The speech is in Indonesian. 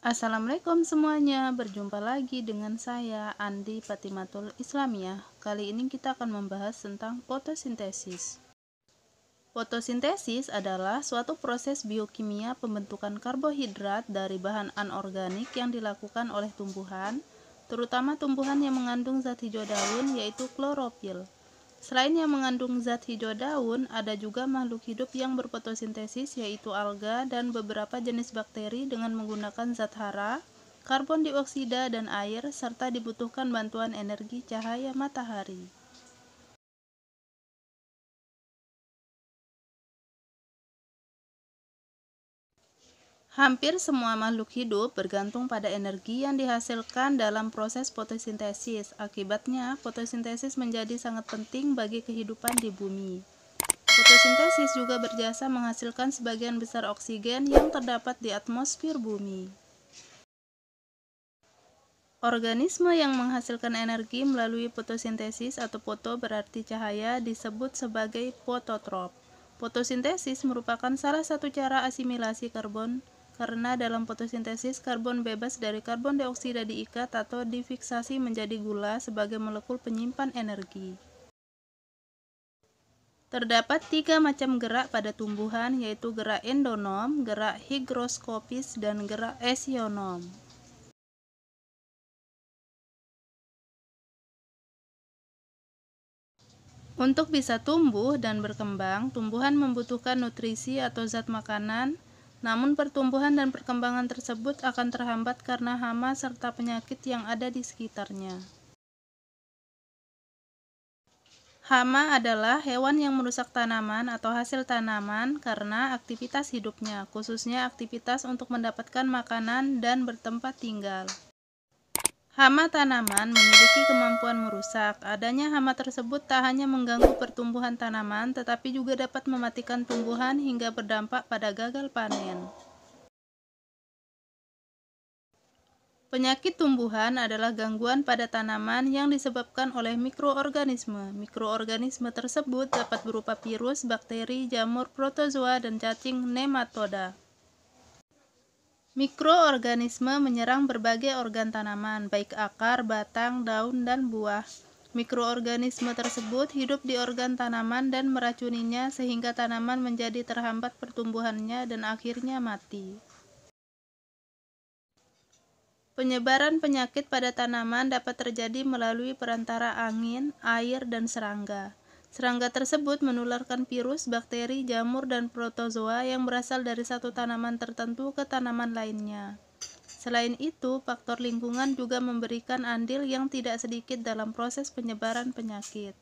Assalamualaikum semuanya, berjumpa lagi dengan saya Andi Patimatul Islamiyah. Kali ini kita akan membahas tentang fotosintesis. Fotosintesis adalah suatu proses biokimia pembentukan karbohidrat dari bahan anorganik yang dilakukan oleh tumbuhan, terutama tumbuhan yang mengandung zat hijau daun yaitu klorofil. Selain yang mengandung zat hijau daun, ada juga makhluk hidup yang berfotosintesis yaitu alga dan beberapa jenis bakteri dengan menggunakan zat hara, karbon dioksida dan air serta dibutuhkan bantuan energi cahaya matahari. Hampir semua makhluk hidup bergantung pada energi yang dihasilkan dalam proses fotosintesis. Akibatnya, fotosintesis menjadi sangat penting bagi kehidupan di bumi. Fotosintesis juga berjasa menghasilkan sebagian besar oksigen yang terdapat di atmosfer bumi. Organisme yang menghasilkan energi melalui fotosintesis atau foto berarti cahaya disebut sebagai fototrop. Fotosintesis merupakan salah satu cara asimilasi karbon karena dalam fotosintesis karbon bebas dari karbon dioksida diikat atau difiksasi menjadi gula sebagai molekul penyimpan energi. Terdapat tiga macam gerak pada tumbuhan yaitu gerak endonom, gerak higroskopis, dan gerak esionom. Untuk bisa tumbuh dan berkembang, tumbuhan membutuhkan nutrisi atau zat makanan, namun pertumbuhan dan perkembangan tersebut akan terhambat karena hama serta penyakit yang ada di sekitarnya. Hama adalah hewan yang merusak tanaman atau hasil tanaman karena aktivitas hidupnya, khususnya aktivitas untuk mendapatkan makanan dan bertempat tinggal. Hama tanaman memiliki kemampuan merusak. Adanya hama tersebut tak hanya mengganggu pertumbuhan tanaman, tetapi juga dapat mematikan tumbuhan hingga berdampak pada gagal panen. Penyakit tumbuhan adalah gangguan pada tanaman yang disebabkan oleh mikroorganisme. Mikroorganisme tersebut dapat berupa virus, bakteri, jamur, protozoa, dan cacing nematoda. Mikroorganisme menyerang berbagai organ tanaman, baik akar, batang, daun, dan buah. Mikroorganisme tersebut hidup di organ tanaman dan meracuninya sehingga tanaman menjadi terhambat pertumbuhannya dan akhirnya mati. Penyebaran penyakit pada tanaman dapat terjadi melalui perantara angin, air, dan serangga. Serangga tersebut menularkan virus, bakteri, jamur, dan protozoa yang berasal dari satu tanaman tertentu ke tanaman lainnya. Selain itu, faktor lingkungan juga memberikan andil yang tidak sedikit dalam proses penyebaran penyakit.